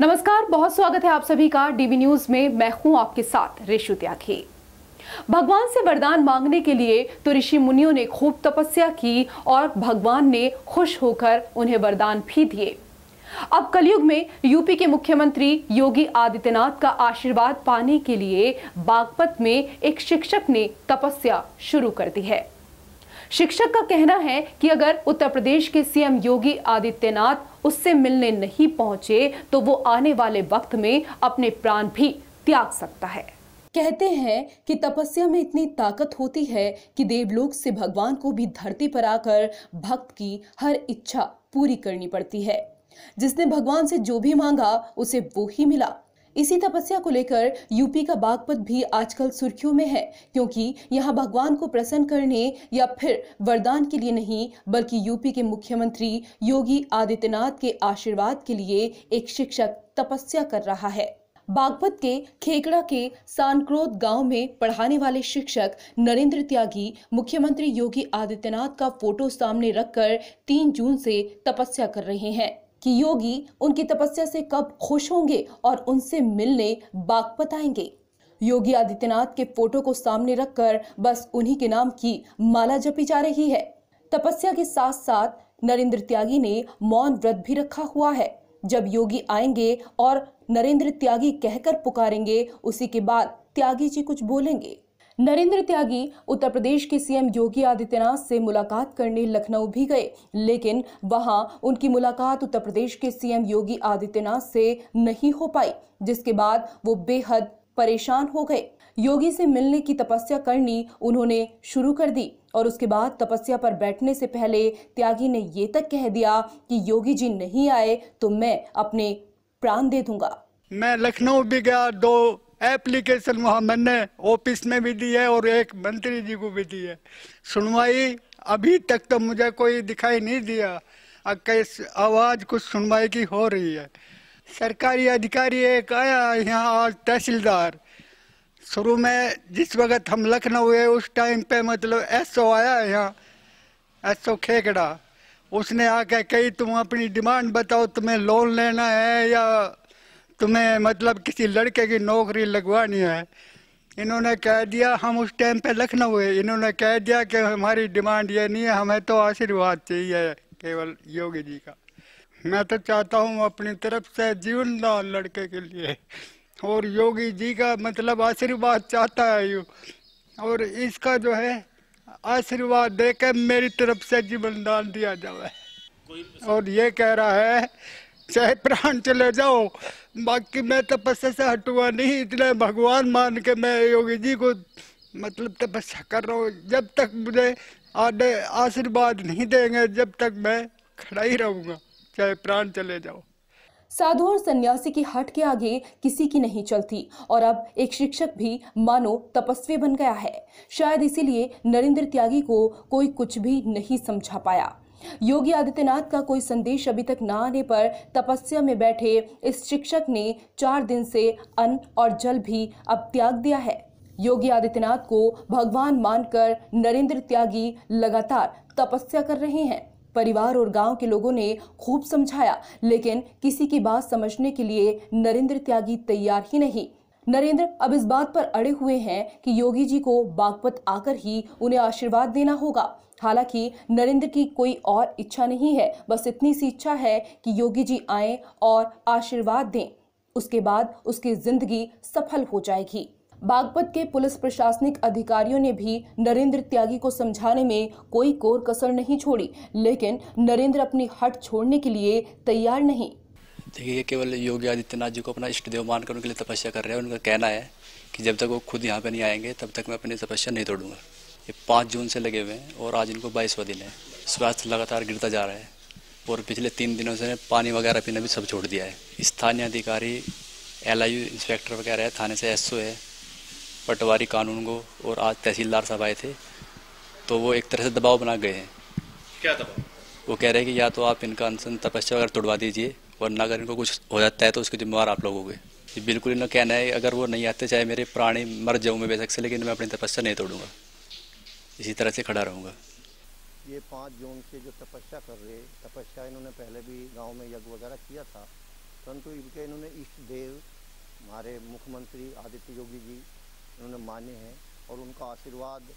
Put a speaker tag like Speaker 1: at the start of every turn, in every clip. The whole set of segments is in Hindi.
Speaker 1: नमस्कार बहुत स्वागत है आप सभी का डीवी न्यूज में मैं हूं आपके साथ रेशु त्यागी भगवान से वरदान मांगने के लिए तो ऋषि मुनियों ने खूब तपस्या की और भगवान ने खुश होकर उन्हें वरदान भी दिए अब कलयुग में यूपी के मुख्यमंत्री योगी आदित्यनाथ का आशीर्वाद पाने के लिए बागपत में एक शिक्षक ने तपस्या शुरू कर दी है शिक्षक का कहना है कि अगर उत्तर प्रदेश के सीएम योगी आदित्यनाथ उससे मिलने नहीं पहुंचे तो वो आने वाले वक्त में अपने प्राण भी त्याग सकता है कहते हैं कि तपस्या में इतनी ताकत होती है कि देवलोक से भगवान को भी धरती पर आकर भक्त की हर इच्छा पूरी करनी पड़ती है जिसने भगवान से जो भी मांगा उसे वो ही मिला इसी तपस्या को लेकर यूपी का बागपत भी आजकल सुर्खियों में है क्योंकि यहाँ भगवान को प्रसन्न करने या फिर वरदान के लिए नहीं बल्कि यूपी के मुख्यमंत्री योगी आदित्यनाथ के आशीर्वाद के लिए एक शिक्षक तपस्या कर रहा है बागपत के खेकड़ा के सानक्रोध गांव में पढ़ाने वाले शिक्षक नरेंद्र त्यागी मुख्यमंत्री योगी आदित्यनाथ का फोटो सामने रखकर 3 जून से तपस्या कर रहे हैं कि योगी उनकी तपस्या से कब खुश होंगे और उनसे मिलने बाग बताएंगे योगी आदित्यनाथ के फोटो को सामने रखकर बस उन्हीं के नाम की माला जपी जा रही है तपस्या के साथ साथ नरेंद्र त्यागी ने मौन व्रत भी रखा हुआ है जब योगी आएंगे और नरेंद्र त्यागी कहकर पुकारेंगे उसी के बाद त्यागी जी कुछ बोलेंगे नरेंद्र त्यागी उत्तर प्रदेश के सीएम योगी आदित्यनाथ से मुलाकात करने लखनऊ भी गए लेकिन वहां उनकी मुलाकात उत्तर प्रदेश के सीएम योगी आदित्यनाथ से नहीं हो पाई जिसके बाद वो बेहद परेशान हो गए योगी से मिलने की तपस्या करनी उन्होंने शुरू कर दी और उसके बाद तपस्या पर बैठने से पहले त्यागी ने ये तक कह दिया कि योगी जी नहीं आए तो मैं अपने प्राण दे दूंगा
Speaker 2: मैं लखनऊ भी गया दो एप्लीकेशन वहाँ मैंने ऑफिस में भी दी है और एक मंत्री जी को भी दी है सुनवाई अभी तक तो मुझे कोई दिखाई नहीं दिया कैस आवाज़ कुछ सुनवाई की हो रही है सरकारी अधिकारी एक आया यहाँ आज तहसीलदार शुरू में जिस वक्त हम लखनऊ हुए उस टाइम पे मतलब एसओ आया यहाँ एसओ खेकड़ा उसने आके कही तुम अपनी डिमांड बताओ तुम्हें लोन लेना है या तुम्हें मतलब किसी लड़के की नौकरी लगवानी है इन्होंने कह दिया हम उस टाइम पे लखनऊ है इन्होंने कह दिया कि हमारी डिमांड ये नहीं है हमें तो आशीर्वाद चाहिए केवल योगी जी का मैं तो चाहता हूँ अपनी तरफ से जीवन दान लड़के के लिए और योगी जी का मतलब आशीर्वाद चाहता है यू और इसका जो है आशीर्वाद दे मेरी तरफ से जीवन दान दिया जाए और ये कह रहा है चाहे प्राण चले जाओ बाकी मैं तपस्या से हटूंगा नहीं इतना भगवान मान के मैं योगी जी को मतलब तपस्या कर रहा हूँ जब तक मुझे आधे आशीर्वाद नहीं देंगे जब तक मैं खड़ा ही रहूंगा चाहे प्राण चले जाओ
Speaker 1: साधु और सन्यासी की हट के आगे किसी की नहीं चलती और अब एक शिक्षक भी मानो तपस्वी बन गया है शायद इसीलिए नरेंद्र त्यागी को कोई कुछ भी नहीं समझा पाया योगी आदित्यनाथ का कोई संदेश अभी तक न आने पर तपस्या में बैठे इस शिक्षक ने चार दिन से अन्न और जल भी अब त्याग दिया है योगी आदित्यनाथ को भगवान मानकर नरेंद्र त्यागी लगातार तपस्या कर रहे हैं परिवार और गांव के लोगों ने खूब समझाया लेकिन किसी की बात समझने के लिए नरेंद्र त्यागी तैयार ही नहीं नरेंद्र अब इस बात पर अड़े हुए हैं कि योगी जी को बागपत आकर ही उन्हें आशीर्वाद देना होगा हालांकि नरेंद्र की कोई और इच्छा नहीं है बस इतनी सी इच्छा है कि योगी जी आए और आशीर्वाद दें उसके बाद उसकी जिंदगी सफल हो जाएगी बागपत के पुलिस प्रशासनिक अधिकारियों ने भी नरेंद्र त्यागी को समझाने में कोई कोर कसर नहीं छोड़ी लेकिन नरेंद्र अपनी हट छोड़ने के लिए तैयार नहीं
Speaker 3: देखिए ये केवल योगी आदित्यनाथ जी को अपना इष्ट देव मानकर उनके लिए तपस्या कर रहे हैं उनका कहना है कि जब तक वो खुद यहाँ पे नहीं आएंगे तब तक मैं अपनी तपस्या नहीं तोड़ूंगा ये पाँच जून से लगे हुए हैं और आज इनको बाईसवा दिन है स्वास्थ्य लगातार गिरता जा रहा है और पिछले तीन दिनों से पानी वगैरह पीना भी सब छोड़ दिया है स्थानीय अधिकारी एल इंस्पेक्टर वगैरह है थाने से एस है पटवारी कानून को और आज तहसीलदार साहब आए थे तो वो एक तरह से दबाव बना गए हैं क्या दबाव वो कह रहे हैं कि या तो आप इनका अनशन तपस्या वगैरह तोड़वा दीजिए वरना अगर इनको कुछ हो जाता है तो उसके जिम्मेवार आप लोगों के बिल्कुल इनका कहना है अगर वो नहीं आते चाहे मेरे प्राणी मर जाऊँ मैं बेसक से लेकिन मैं अपनी तपस्या नहीं तोड़ूंगा इसी तरह से खड़ा रहूँगा
Speaker 2: ये पाँच जून से जो तपस्या कर रहे तपस्या इन्होंने पहले भी गांव में यज्ञ वगैरह किया था परंतु इनके इन्होंने इष्ट देव हमारे मुख्यमंत्री आदित्य योगी जी इन्होंने माने हैं और उनका आशीर्वाद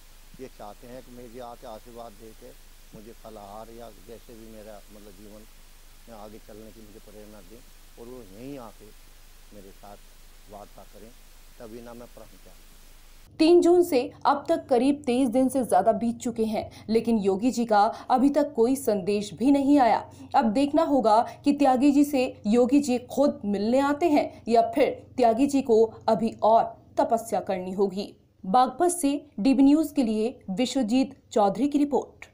Speaker 2: ये चाहते हैं कि मेरे आके आशीर्वाद दे के मुझे फलाहार या जैसे भी मेरा मतलब जीवन में आगे चलने की मुझे प्रेरणा दें और वो यहीं आके मेरे साथ वार्ता करें तभी ना मैं प्रण चाहूँ
Speaker 1: तीन जून से अब तक करीब तेईस दिन से ज्यादा बीत चुके हैं लेकिन योगी जी का अभी तक कोई संदेश भी नहीं आया अब देखना होगा कि त्यागी जी से योगी जी खुद मिलने आते हैं या फिर त्यागी जी को अभी और तपस्या करनी होगी बागपत से डीबी न्यूज के लिए विश्वजीत चौधरी की रिपोर्ट